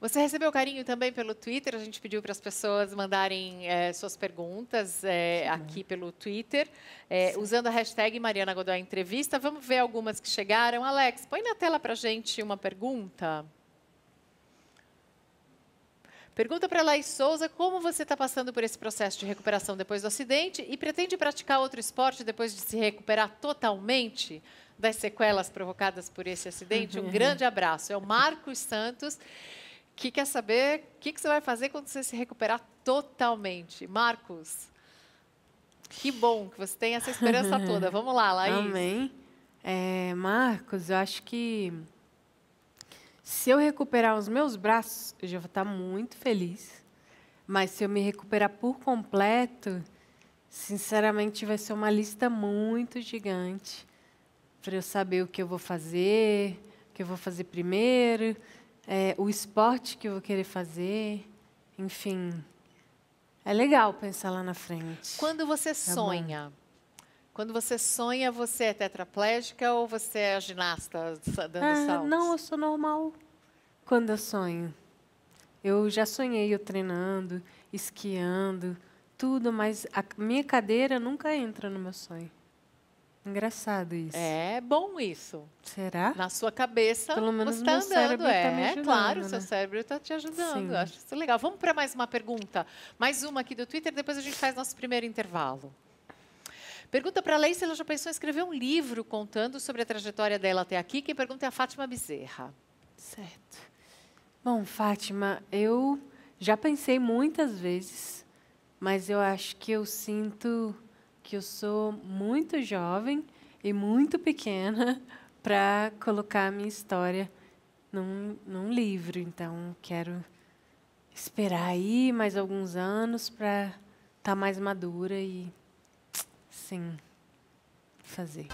Você recebeu carinho também pelo Twitter? A gente pediu para as pessoas mandarem é, suas perguntas é, aqui pelo Twitter, é, usando a hashtag Mariana Godoy Entrevista. Vamos ver algumas que chegaram. Alex, põe na tela para a gente uma pergunta. Pergunta para Laís Souza como você está passando por esse processo de recuperação depois do acidente e pretende praticar outro esporte depois de se recuperar totalmente? das sequelas provocadas por esse acidente. Um grande abraço. É o Marcos Santos que quer saber o que, que, você vai fazer quando você se recuperar totalmente. Marcos, que bom que você tem essa esperança toda. Vamos lá, Laís. Amém. É, Marcos, eu acho que se eu recuperar os meus braços, eu já vou estar muito feliz. Mas se eu me recuperar por completo, sinceramente vai ser uma lista muito gigante para eu saber o que eu vou fazer, o que eu vou fazer primeiro, é, o esporte que eu vou querer fazer, enfim. É legal pensar lá na frente. Quando você tá sonha, bom. quando você sonha, você é tetraplégica ou você é ginasta dando ah, Não, eu sou normal quando eu sonho. Eu já sonhei eu treinando, esquiando, tudo, mas a minha cadeira nunca entra no meu sonho. Engraçado isso. É bom isso. Será? Na sua cabeça, Pelo menos você está andando. Tá é, tá me ajudando, é claro, né? seu cérebro está te ajudando. Sim. Acho isso legal. Vamos para mais uma pergunta. Mais uma aqui do Twitter, depois a gente faz nosso primeiro intervalo. Pergunta para a Lei se ela já pensou em escrever um livro contando sobre a trajetória dela até aqui. Quem pergunta é a Fátima Bezerra. Certo. Bom, Fátima, eu já pensei muitas vezes, mas eu acho que eu sinto que eu sou muito jovem e muito pequena para colocar a minha história num, num livro. Então, quero esperar aí mais alguns anos para estar tá mais madura e, sim, fazer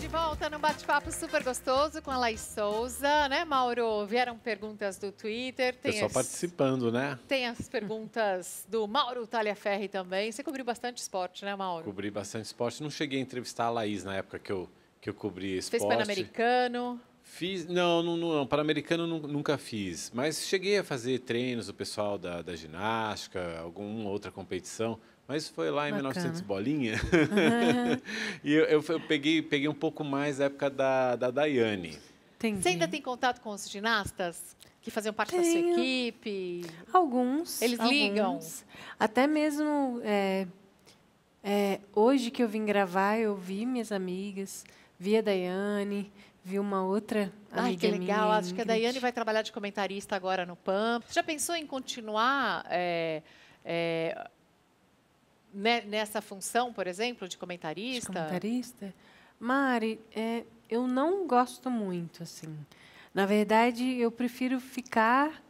de volta num bate-papo super gostoso com a Laís Souza, né, Mauro? Vieram perguntas do Twitter. Tem Pessoal as, participando, né? Tem as perguntas do Mauro Taliaferri também. Você cobriu bastante esporte, né, Mauro? Cobri bastante esporte. Não cheguei a entrevistar a Laís na época que eu, que eu cobri esporte. Fez Pan-Americano. Fiz, não, não, não, Pan-Americano nunca fiz, mas cheguei a fazer treinos do pessoal da, da ginástica, alguma outra competição, mas foi lá em 1900 bolinha. Uhum. e eu, eu, eu, peguei, peguei um pouco mais da época da, da Daiane. Entendi. Você ainda tem contato com os ginastas? que faziam parte Tenho. da sua equipe? Alguns. Eles alguns. ligam? Até mesmo é, é, hoje que eu vim gravar, eu vi minhas amigas, vi a Daiane, vi uma outra Ai, que legal. Acho que a Daiane vai trabalhar de comentarista agora no PAM. Você já pensou em continuar é, é, né, nessa função, por exemplo, de comentarista? De comentarista? Mari, é, eu não gosto muito, assim. Na verdade, eu prefiro ficar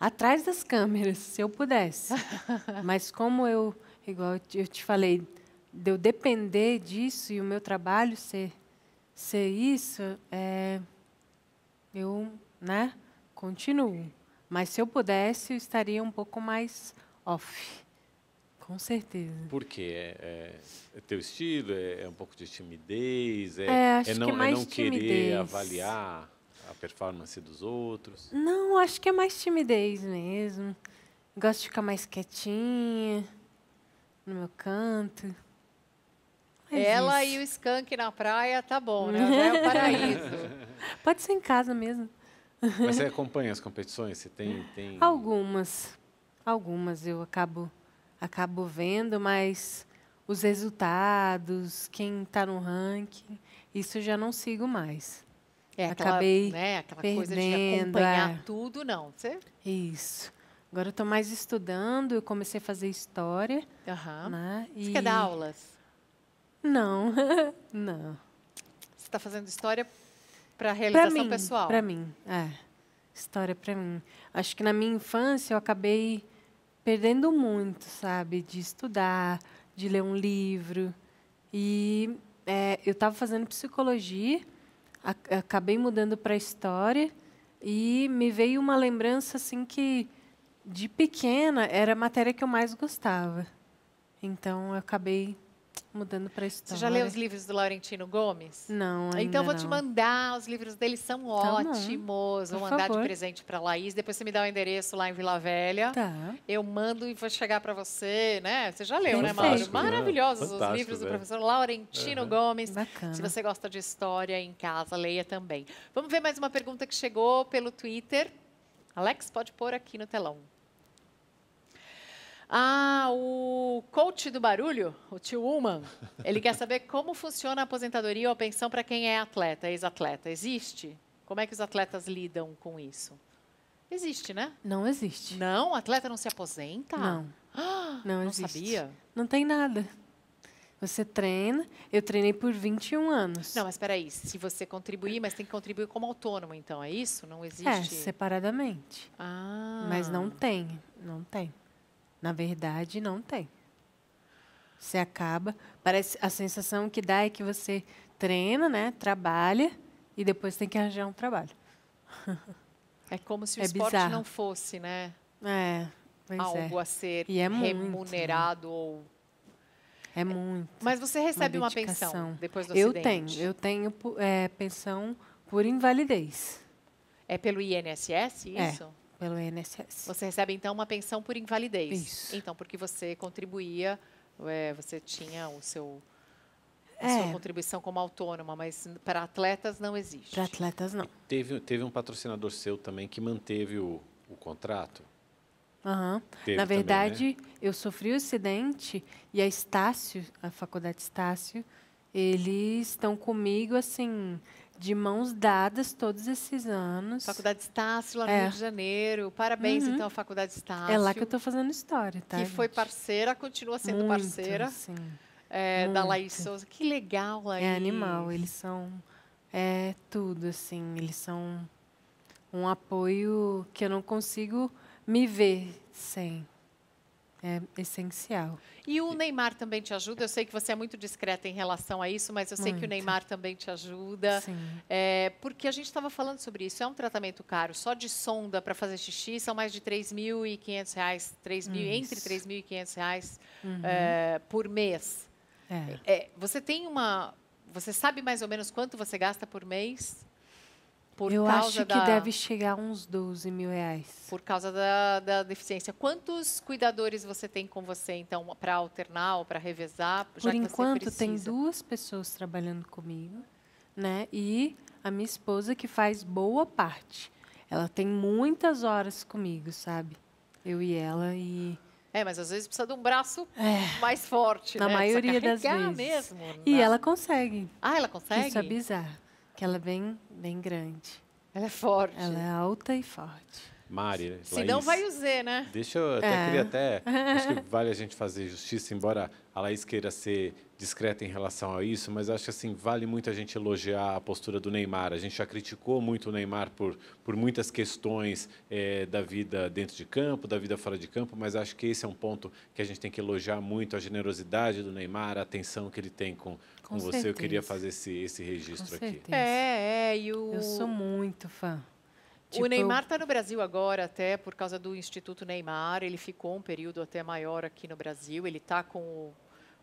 atrás das câmeras, se eu pudesse. Mas como eu, igual eu te falei, de eu depender disso e o meu trabalho ser ser isso, é, eu né, continuo. Mas se eu pudesse, eu estaria um pouco mais off. Com certeza. Por quê? É, é, é teu estilo? É, é, um pouco de timidez? É, é acho é não, que é mais é não timidez. querer avaliar a performance dos outros? Não, acho que é mais timidez mesmo. Gosto de ficar mais quietinha, no meu canto. Ela isso. e o skunk na praia, tá bom, né? Uhum. Agora é o paraíso. Pode ser em casa mesmo. Mas você acompanha as competições? Você tem, tem... Algumas. Algumas eu acabo, acabo vendo, mas os resultados, quem está no ranking, isso eu já não sigo mais. É, Acabei aquela, né, aquela perdendo, coisa de acompanhar é. tudo, não. Você... Isso. Agora eu estou mais estudando, eu comecei a fazer história. Uhum. Né, Você e... quer dar aulas? Não, não. Você está fazendo história para realização pra mim, pessoal? Para mim, é. História para mim. Acho que na minha infância eu acabei perdendo muito, sabe? De estudar, de ler um livro. E é, eu estava fazendo psicologia, acabei mudando para história e me veio uma lembrança assim que de pequena era a matéria que eu mais gostava. Então eu acabei Mudando para história. Você já leu os livros do Laurentino Gomes? Não, ainda Então vou não. te mandar, os livros dele são tá ótimos. vou mandar favor. de presente para a Laís, depois você me dá o endereço lá em Vila Velha. Tá. Eu mando e vou chegar para você, né? Você já leu, né, Perfeito. né, Mauro? Maravilhosos né? os livros do é. professor Laurentino uhum. Gomes. Bacana. Se você gosta de história em casa, leia também. Vamos ver mais uma pergunta que chegou pelo Twitter. Alex, pode pôr aqui no telão. Ah, o coach do barulho, o tio Uman, ele quer saber como funciona a aposentadoria ou a pensão para quem é atleta, ex-atleta. Existe? Como é que os atletas lidam com isso? Existe, né? Não existe. Não? Atleta não se aposenta? Não. Ah, não, não existe. sabia? Não tem nada. Você treina, eu treinei por 21 anos. Não, mas espera aí, se você contribuir, mas tem que contribuir como autônomo, então, é isso? Não é, existe? É, separadamente. Ah. Mas não tem, não tem. Na verdade, não tem. Você acaba, parece a sensação que dá é que você treina, né, trabalha e depois tem que arranjar um trabalho. É como se o é esporte bizarro. não fosse, né? É, é. algo é. a ser é né? remunerado muito, ou é muito. Mas você recebe uma, uma pensão depois do eu acidente? Eu tenho, eu tenho é, pensão por invalidez. É pelo INSS é. isso? É. Pelo INSS. Você recebe, então, uma pensão por invalidez. Isso. Então, porque você contribuía, é, você tinha o seu, a é. sua contribuição como autônoma, mas para atletas não existe. Para atletas, não. teve, teve um patrocinador seu também que manteve o, o contrato? Uhum. Na verdade, também, né? eu sofri o um acidente e a Estácio, a faculdade Estácio, eles estão comigo, assim, de mãos dadas todos esses anos. Faculdade Estácio, lá no é. Rio de Janeiro. Parabéns, uhum. então, à Faculdade Estácio. É lá que eu estou fazendo história, tá? Que gente? foi parceira, continua sendo Muito, parceira. Sim. É, da Laís Souza. Que legal, é Laís. É animal, eles são é, tudo, assim. Eles são um apoio que eu não consigo me ver sem é essencial. E o Neymar também te ajuda? Eu sei que você é muito discreta em relação a isso, mas eu sei muito. que o Neymar também te ajuda. Sim. É, porque a gente estava falando sobre isso. É um tratamento caro. Só de sonda para fazer xixi são mais de R$ 3.500, 3 mil, entre R$ 3.500 uhum. é, por mês. É. É, você tem uma... Você sabe mais ou menos quanto você gasta por mês? Por eu acho que da, deve chegar a uns 12 mil reais. Por causa da, da, deficiência. Quantos cuidadores você tem com você, então, para alternar ou para revezar? por enquanto, tem duas pessoas trabalhando comigo, né? E a minha esposa, que faz boa parte. Ela tem muitas horas comigo, sabe? Eu e ela e... É, mas às vezes precisa de um braço é, mais forte, Na né? maioria das vezes. mesmo. E né? ela consegue. Ah, ela consegue? Isso é bizarro. Que ela é bem, bem grande. Ela é forte. Ela é alta e forte. Mari. Laís, Se não, vai o Z, né? Deixa eu até, é. queria até. Acho que vale a gente fazer justiça, embora a Laís queira ser discreta em relação a isso, mas acho que assim, vale muito a gente elogiar a postura do Neymar. A gente já criticou muito o Neymar por, por muitas questões é, da vida dentro de campo, da vida fora de campo, mas acho que esse é um ponto que a gente tem que elogiar muito, a generosidade do Neymar, a atenção que ele tem com, com, com você. Certeza. Eu queria fazer esse, esse registro aqui. É, é, e o... Eu sou muito fã. Tipo... O Neymar está no Brasil agora, até por causa do Instituto Neymar. Ele ficou um período até maior aqui no Brasil. Ele está com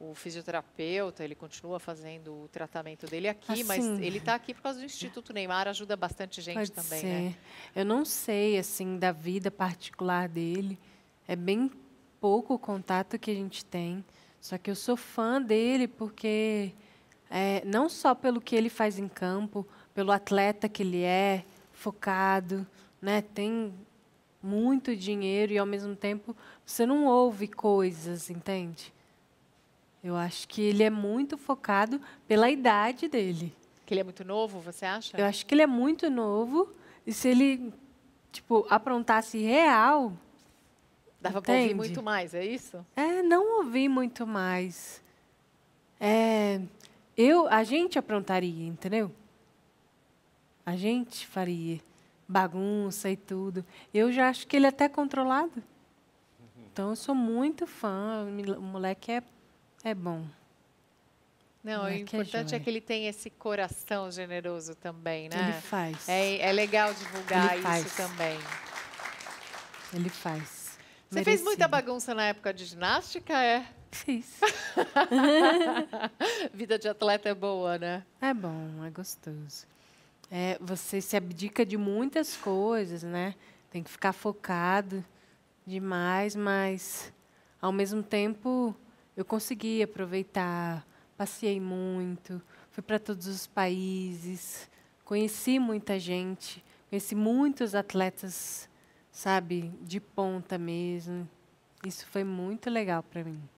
o, o, fisioterapeuta, ele continua fazendo o tratamento dele aqui, assim, mas ele está aqui por causa do Instituto Neymar, ajuda bastante gente também, ser. né? Eu não sei, assim, da vida particular dele. É bem pouco o contato que a gente tem. Só que eu sou fã dele porque, é, não só pelo que ele faz em campo, pelo atleta que ele é, focado, né? Tem muito dinheiro e ao mesmo tempo você não ouve coisas, entende? Eu acho que ele é muito focado pela idade dele. Que ele é muito novo, você acha? Eu acho que ele é muito novo e se ele tipo aprontasse real, dava para ouvir muito mais, é isso? É, não ouvi muito mais. É, eu, a gente aprontaria, entendeu? A gente faria bagunça e tudo. Eu já acho que ele é até controlado. Então, eu sou muito fã. O moleque é, é bom. Não, o, é importante é, é, que ele tem esse coração generoso também, né? Ele faz. É, é legal divulgar ele isso faz. também. Ele faz. Você Merecido. fez muita bagunça na época de ginástica, é? Fiz. Vida de atleta é boa, né? É bom, é gostoso. É, você se abdica de muitas coisas, né? Tem que ficar focado demais, mas ao mesmo tempo eu consegui aproveitar, passei muito, fui para todos os países, conheci muita gente, conheci muitos atletas, sabe, de ponta mesmo. Isso foi muito legal para mim.